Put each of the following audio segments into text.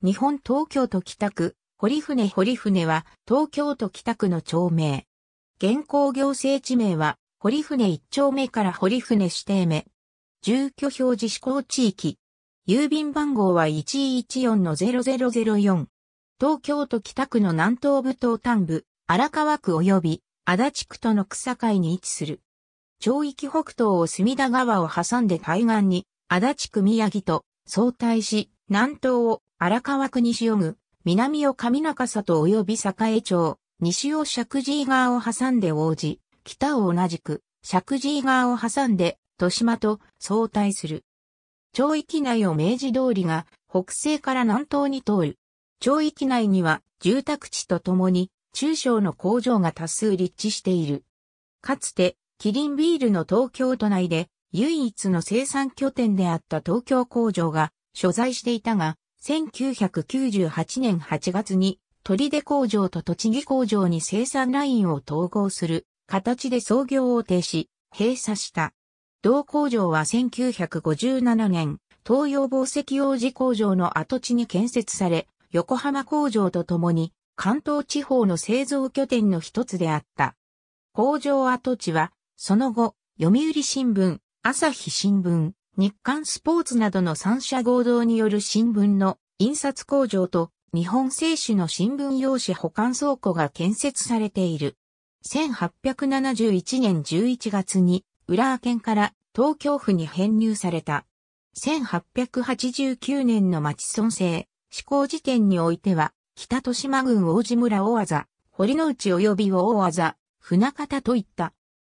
日本東京都北区、堀船堀船は東京都北区の町名。現行行政地名は、堀船一丁目から堀船指定目。住居表示施行地域。郵便番号は114の0004。東京都北区の南東部東端部、荒川区及び足立区との草海に位置する。町域北東を隅田川を挟んで海岸に、足立区宮城と相対し、南東を荒川区西尾具、南尾上中里及び栄町、西尾石神井川を挟んで王子、北を同じく、石神井川を挟んで、豊島と相対する。町域内を明治通りが北西から南東に通る。町域内には住宅地とともに中小の工場が多数立地している。かつて、キリンビールの東京都内で唯一の生産拠点であった東京工場が所在していたが、1998年8月に、取手工場と栃木工場に生産ラインを統合する形で操業を停止、閉鎖した。同工場は1957年、東洋宝石王子工場の跡地に建設され、横浜工場とともに関東地方の製造拠点の一つであった。工場跡地は、その後、読売新聞、朝日新聞、日刊スポーツなどの三社合同による新聞の印刷工場と日本製紙の新聞用紙保管倉庫が建設されている。1871年11月に浦和県から東京府に編入された。1889年の町村制施行時点においては、北豊島郡王子村大技、堀之内及び大技、船方といった。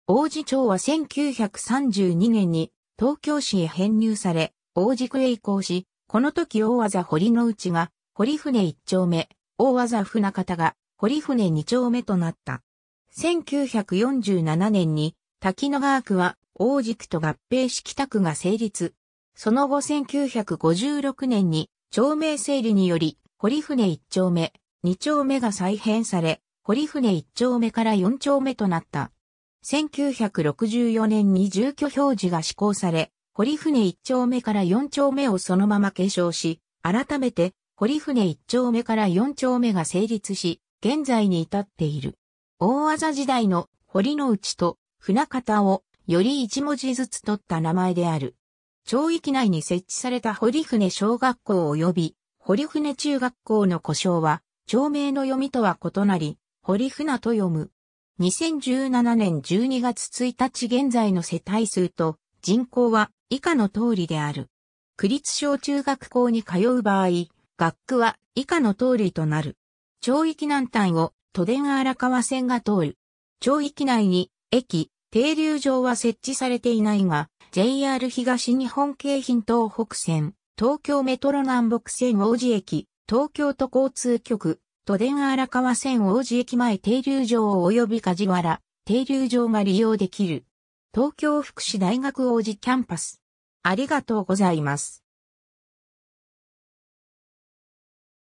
王子町は1932年に東京市へ編入され、大軸へ移行し、この時大技堀之内が、堀船一丁目、大技船方が、堀船二丁目となった。1947年に、滝野川区は、大軸と合併し北区が成立。その後1956年に、町名整理により、堀船一丁目、二丁目が再編され、堀船一丁目から四丁目となった。1964年に住居表示が施行され、堀船一丁目から四丁目をそのまま継承し、改めて堀船一丁目から四丁目が成立し、現在に至っている。大技時代の堀の内と船方をより一文字ずつ取った名前である。町域内に設置された堀船小学校及び堀船中学校の故障は、町名の読みとは異なり、堀船と読む。2017年12月1日現在の世帯数と人口は以下の通りである。区立小中学校に通う場合、学区は以下の通りとなる。町域南端を都電荒川線が通る。町域内に駅、停留場は設置されていないが、JR 東日本京浜東北線、東京メトロ南北線王子駅、東京都交通局、都電荒川線王子駅前停留場及び梶原停留場が利用できる。東京福祉大学王子キャンパス。ありがとうございます。